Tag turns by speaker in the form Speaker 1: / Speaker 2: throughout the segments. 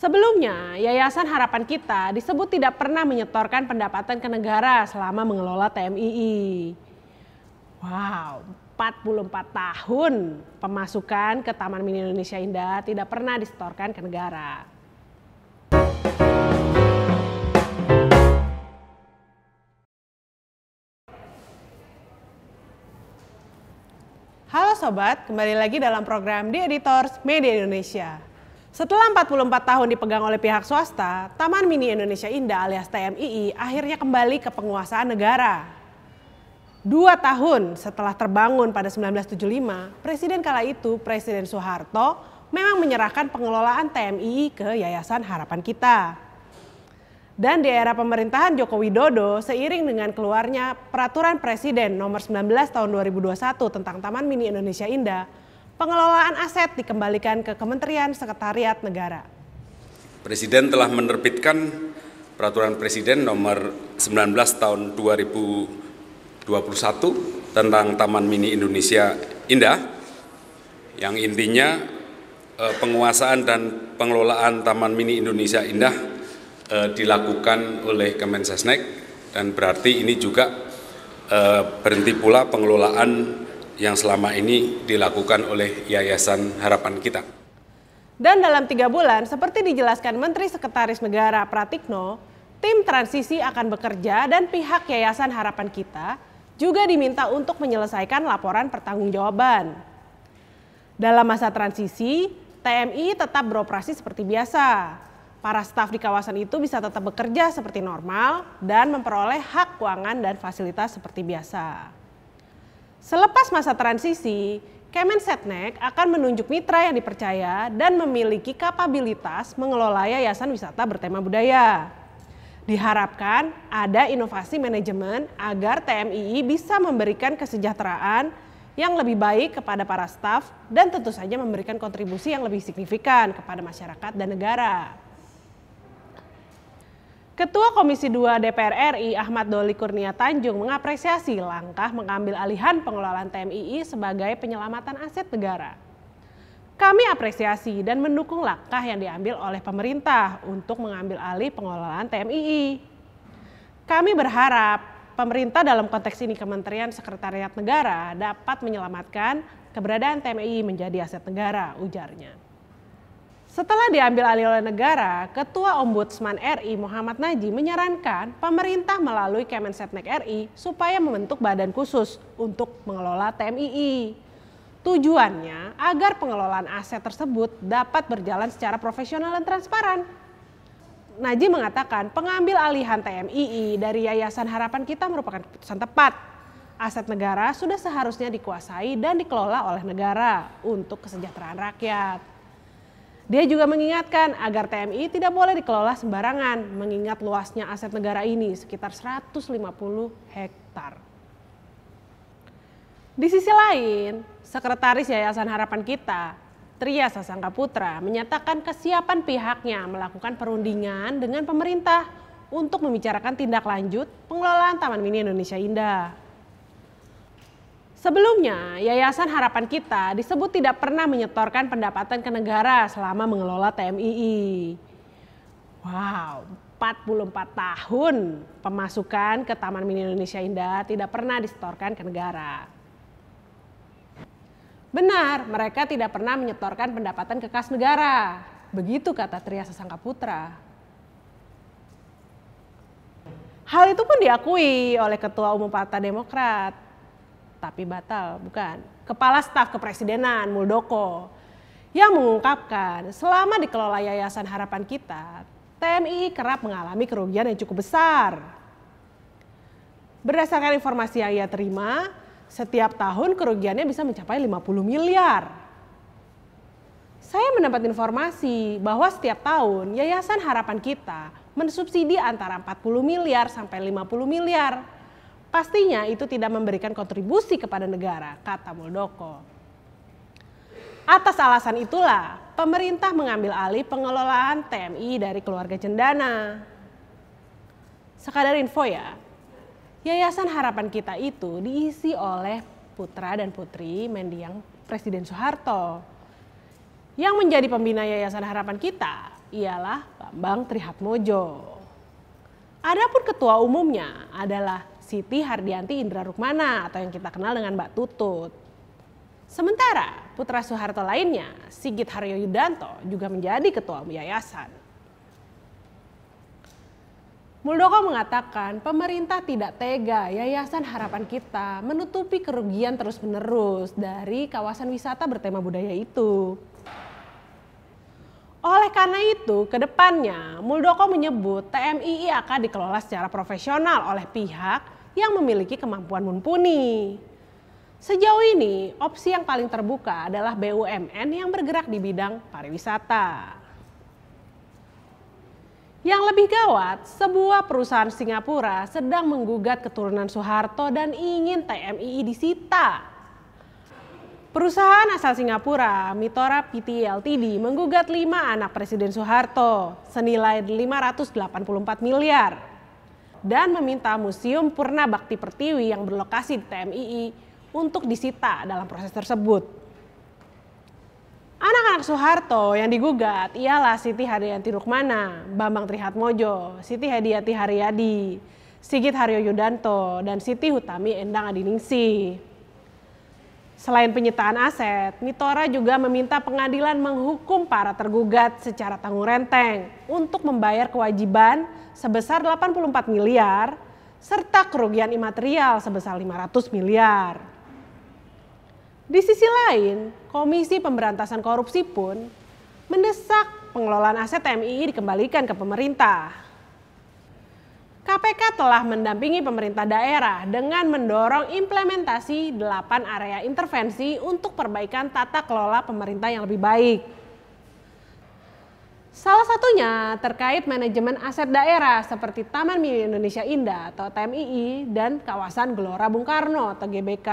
Speaker 1: Sebelumnya, Yayasan Harapan Kita disebut tidak pernah menyetorkan pendapatan ke negara selama mengelola TMII. Wow, 44 tahun pemasukan ke Taman Mini Indonesia Indah tidak pernah disetorkan ke negara. Halo Sobat, kembali lagi dalam program The Editors Media Indonesia. Setelah 44 tahun dipegang oleh pihak swasta, Taman Mini Indonesia Indah alias TMII akhirnya kembali ke penguasaan negara. Dua tahun setelah terbangun pada 1975, Presiden kala itu, Presiden Soeharto, memang menyerahkan pengelolaan TMII ke Yayasan Harapan Kita. Dan di era pemerintahan Joko Widodo, seiring dengan keluarnya Peraturan Presiden Nomor 19 Tahun 2021 tentang Taman Mini Indonesia Indah, pengelolaan aset dikembalikan ke Kementerian Sekretariat Negara. Presiden telah menerbitkan Peraturan Presiden nomor 19 tahun 2021 tentang Taman Mini Indonesia Indah yang intinya eh, penguasaan dan pengelolaan Taman Mini Indonesia Indah eh, dilakukan oleh Kemensesnek dan berarti ini juga eh, berhenti pula pengelolaan yang selama ini dilakukan oleh Yayasan Harapan Kita. Dan dalam tiga bulan, seperti dijelaskan Menteri Sekretaris Negara Pratikno, tim transisi akan bekerja dan pihak Yayasan Harapan Kita juga diminta untuk menyelesaikan laporan pertanggungjawaban. Dalam masa transisi, TMI tetap beroperasi seperti biasa. Para staf di kawasan itu bisa tetap bekerja seperti normal dan memperoleh hak keuangan dan fasilitas seperti biasa. Selepas masa transisi, Kemen Setnek akan menunjuk mitra yang dipercaya dan memiliki kapabilitas mengelola yayasan wisata bertema budaya. Diharapkan ada inovasi manajemen agar TMII bisa memberikan kesejahteraan yang lebih baik kepada para staf dan tentu saja memberikan kontribusi yang lebih signifikan kepada masyarakat dan negara. Ketua Komisi 2 DPR RI Ahmad Doli Kurnia Tanjung mengapresiasi langkah mengambil alihan pengelolaan TMII sebagai penyelamatan aset negara. Kami apresiasi dan mendukung langkah yang diambil oleh pemerintah untuk mengambil alih pengelolaan TMII. Kami berharap pemerintah dalam konteks ini Kementerian Sekretariat Negara dapat menyelamatkan keberadaan TMII menjadi aset negara, ujarnya. Setelah diambil alih oleh negara, Ketua Ombudsman RI Muhammad Naji menyarankan pemerintah melalui Kemensetnek RI supaya membentuk badan khusus untuk mengelola TMII. Tujuannya agar pengelolaan aset tersebut dapat berjalan secara profesional dan transparan. Naji mengatakan pengambil alihan TMII dari Yayasan Harapan Kita merupakan keputusan tepat. Aset negara sudah seharusnya dikuasai dan dikelola oleh negara untuk kesejahteraan rakyat. Dia juga mengingatkan agar TMI tidak boleh dikelola sembarangan mengingat luasnya aset negara ini sekitar 150 hektar. Di sisi lain, Sekretaris Yayasan Harapan Kita, Tria Sasangka Putra, menyatakan kesiapan pihaknya melakukan perundingan dengan pemerintah untuk membicarakan tindak lanjut pengelolaan Taman Mini Indonesia Indah. Sebelumnya, Yayasan Harapan Kita disebut tidak pernah menyetorkan pendapatan ke negara selama mengelola TMII. Wow, 44 tahun pemasukan ke Taman Mini Indonesia Indah tidak pernah disetorkan ke negara. Benar, mereka tidak pernah menyetorkan pendapatan ke kas negara. Begitu kata Tria Triasa Putra. Hal itu pun diakui oleh Ketua Umum Partai Demokrat, tapi batal, bukan. Kepala Staf Kepresidenan Muldoko yang mengungkapkan selama dikelola Yayasan Harapan Kita, TMI kerap mengalami kerugian yang cukup besar. Berdasarkan informasi yang ia terima, setiap tahun kerugiannya bisa mencapai 50 miliar. Saya mendapat informasi bahwa setiap tahun Yayasan Harapan Kita mensubsidi antara 40 miliar sampai 50 miliar Pastinya itu tidak memberikan kontribusi kepada negara, kata Muldoko. Atas alasan itulah, pemerintah mengambil alih pengelolaan TMI dari keluarga Cendana. Sekadar info ya, Yayasan Harapan Kita itu diisi oleh putra dan putri mendiang Presiden Soeharto. Yang menjadi pembina Yayasan Harapan Kita ialah Bambang Trihatmojo. Adapun ketua umumnya adalah Siti Hardianti Indra Rukmana atau yang kita kenal dengan Mbak Tutut. Sementara putra Soeharto lainnya, Sigit Haryo Yudanto, juga menjadi ketua yayasan. Muldoko mengatakan pemerintah tidak tega Yayasan Harapan Kita menutupi kerugian terus-menerus dari kawasan wisata bertema budaya itu. Oleh karena itu, kedepannya Muldoko menyebut TMII akan dikelola secara profesional oleh pihak yang memiliki kemampuan mumpuni. Sejauh ini, opsi yang paling terbuka adalah BUMN yang bergerak di bidang pariwisata. Yang lebih gawat, sebuah perusahaan Singapura sedang menggugat keturunan Soeharto dan ingin TMII disita. Perusahaan asal Singapura, Mitora PT Ltd, menggugat lima anak Presiden Soeharto senilai 584 miliar dan meminta Museum Purna Bakti Pertiwi yang berlokasi di TMII untuk disita dalam proses tersebut. Anak-anak Soeharto yang digugat ialah Siti Haryanti Rukmana, Bambang Trihatmojo, Siti Hadiyati Haryadi, Sigit Haryo Yudanto, dan Siti Hutami Endang Adiningsih. Selain penyitaan aset, Mitora juga meminta pengadilan menghukum para tergugat secara tanggung renteng untuk membayar kewajiban sebesar 84 miliar serta kerugian imaterial sebesar 500 miliar. Di sisi lain, Komisi Pemberantasan Korupsi pun mendesak pengelolaan aset TMII dikembalikan ke pemerintah. KPK telah mendampingi pemerintah daerah dengan mendorong implementasi 8 area intervensi untuk perbaikan tata kelola pemerintah yang lebih baik. Salah satunya terkait manajemen aset daerah seperti Taman Mini Indonesia Indah atau TMII dan kawasan Gelora Bung Karno atau GBK.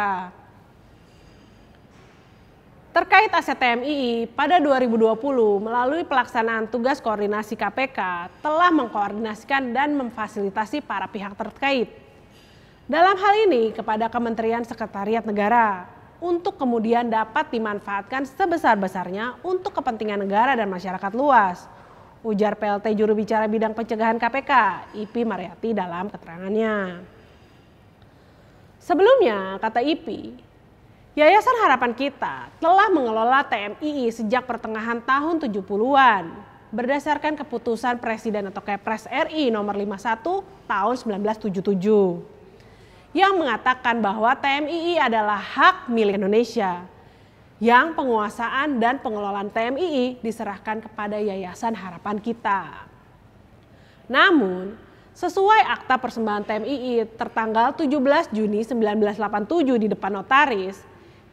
Speaker 1: Terkait aset TMII, pada 2020 melalui pelaksanaan tugas koordinasi KPK telah mengkoordinasikan dan memfasilitasi para pihak terkait. Dalam hal ini kepada Kementerian Sekretariat Negara untuk kemudian dapat dimanfaatkan sebesar-besarnya untuk kepentingan negara dan masyarakat luas. Ujar PLT juru bicara bidang pencegahan KPK, Ipi Mariati dalam keterangannya. Sebelumnya, kata Ipi, Yayasan Harapan Kita telah mengelola TMII sejak pertengahan tahun 70-an berdasarkan keputusan Presiden atau Kepres RI nomor 51 tahun 1977 yang mengatakan bahwa TMII adalah hak milik Indonesia yang penguasaan dan pengelolaan TMII diserahkan kepada Yayasan Harapan Kita. Namun, sesuai Akta Persembahan TMII tertanggal 17 Juni 1987 di depan notaris,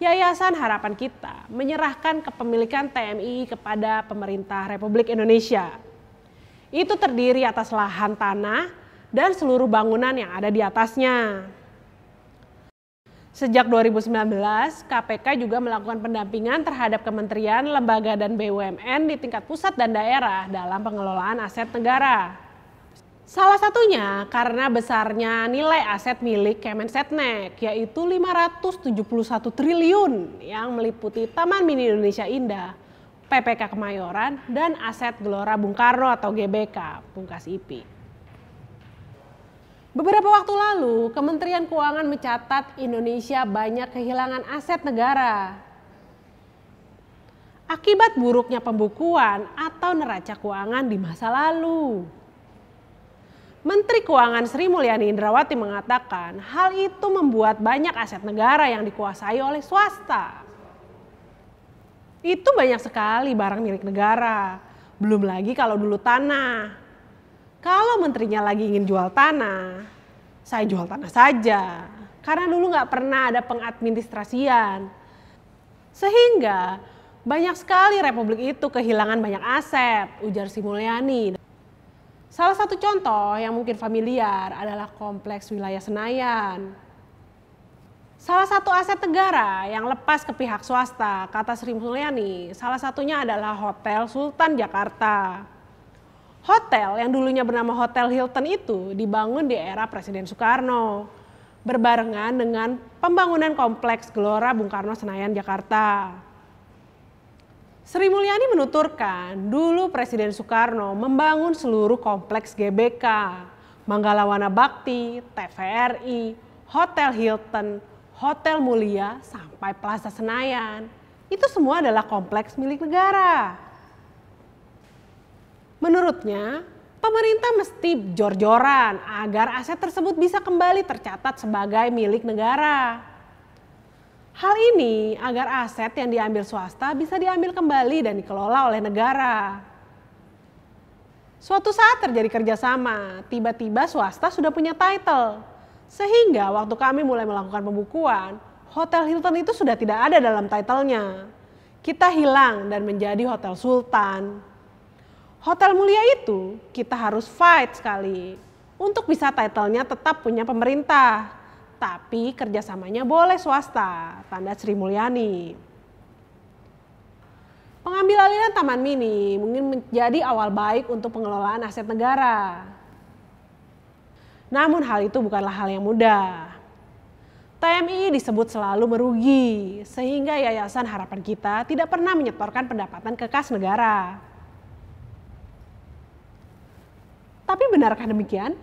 Speaker 1: Yayasan Harapan Kita menyerahkan kepemilikan TMI kepada pemerintah Republik Indonesia. Itu terdiri atas lahan tanah dan seluruh bangunan yang ada di atasnya. Sejak 2019, KPK juga melakukan pendampingan terhadap kementerian, lembaga, dan BUMN di tingkat pusat dan daerah dalam pengelolaan aset negara. Salah satunya karena besarnya nilai aset milik Kemensetnek yaitu 571 triliun yang meliputi Taman Mini Indonesia Indah, PPK Kemayoran, dan aset Gelora Bung Karno atau GBK, Pungkas IP. Beberapa waktu lalu, Kementerian Keuangan mencatat Indonesia banyak kehilangan aset negara. Akibat buruknya pembukuan atau neraca keuangan di masa lalu. Menteri Keuangan Sri Mulyani Indrawati mengatakan hal itu membuat banyak aset negara yang dikuasai oleh swasta. Itu banyak sekali barang milik negara, belum lagi kalau dulu tanah. Kalau menterinya lagi ingin jual tanah, saya jual tanah saja. Karena dulu nggak pernah ada pengadministrasian. Sehingga banyak sekali Republik itu kehilangan banyak aset, ujar Sri Mulyani. Salah satu contoh yang mungkin familiar adalah kompleks wilayah Senayan. Salah satu aset negara yang lepas ke pihak swasta, kata Sri Mulyani, salah satunya adalah Hotel Sultan Jakarta. Hotel yang dulunya bernama Hotel Hilton itu dibangun di era Presiden Soekarno, berbarengan dengan pembangunan kompleks Gelora Bung Karno Senayan Jakarta. Sri Mulyani menuturkan, dulu Presiden Soekarno membangun seluruh kompleks GBK, Manggalawana Bakti, TVRI, Hotel Hilton, Hotel Mulia, sampai Plaza Senayan. Itu semua adalah kompleks milik negara. Menurutnya, pemerintah mesti jor-joran agar aset tersebut bisa kembali tercatat sebagai milik negara. Hal ini agar aset yang diambil swasta bisa diambil kembali dan dikelola oleh negara. Suatu saat terjadi kerjasama, tiba-tiba swasta sudah punya title. Sehingga waktu kami mulai melakukan pembukuan, Hotel Hilton itu sudah tidak ada dalam titlenya. Kita hilang dan menjadi Hotel Sultan. Hotel mulia itu kita harus fight sekali untuk bisa titlenya tetap punya pemerintah tapi kerjasamanya boleh swasta, tanda Sri Mulyani. Pengambil aliran Taman Mini mungkin menjadi awal baik untuk pengelolaan aset negara. Namun hal itu bukanlah hal yang mudah. TMI disebut selalu merugi, sehingga Yayasan Harapan Kita tidak pernah menyetorkan pendapatan ke kas negara. Tapi benarkah demikian?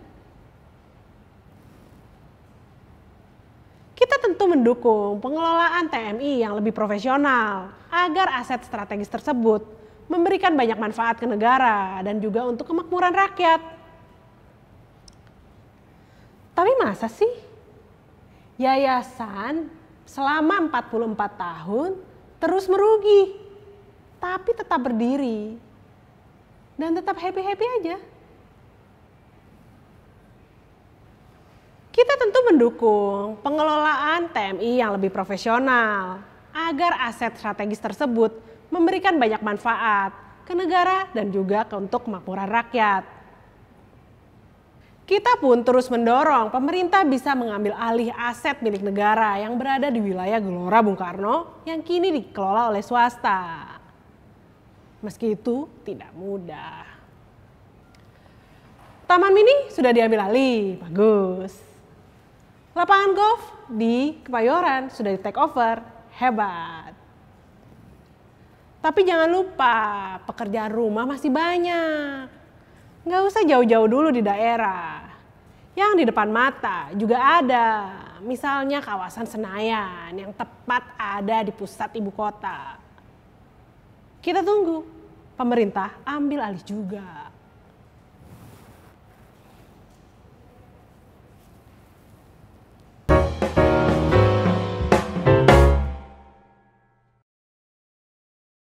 Speaker 1: Kita tentu mendukung pengelolaan TMI yang lebih profesional agar aset strategis tersebut memberikan banyak manfaat ke negara dan juga untuk kemakmuran rakyat. Tapi masa sih yayasan selama 44 tahun terus merugi tapi tetap berdiri dan tetap happy-happy aja. Kita tentu mendukung pengelolaan TMI yang lebih profesional agar aset strategis tersebut memberikan banyak manfaat ke negara dan juga untuk kemakmuran rakyat. Kita pun terus mendorong pemerintah bisa mengambil alih aset milik negara yang berada di wilayah Gelora Bung Karno yang kini dikelola oleh swasta. Meski itu tidak mudah. Taman mini sudah diambil alih, bagus. Lapangan golf di Kebayoran sudah di take over, hebat. Tapi jangan lupa pekerjaan rumah masih banyak. Nggak usah jauh-jauh dulu di daerah. Yang di depan mata juga ada, misalnya kawasan Senayan yang tepat ada di pusat ibu kota. Kita tunggu, pemerintah ambil alih juga.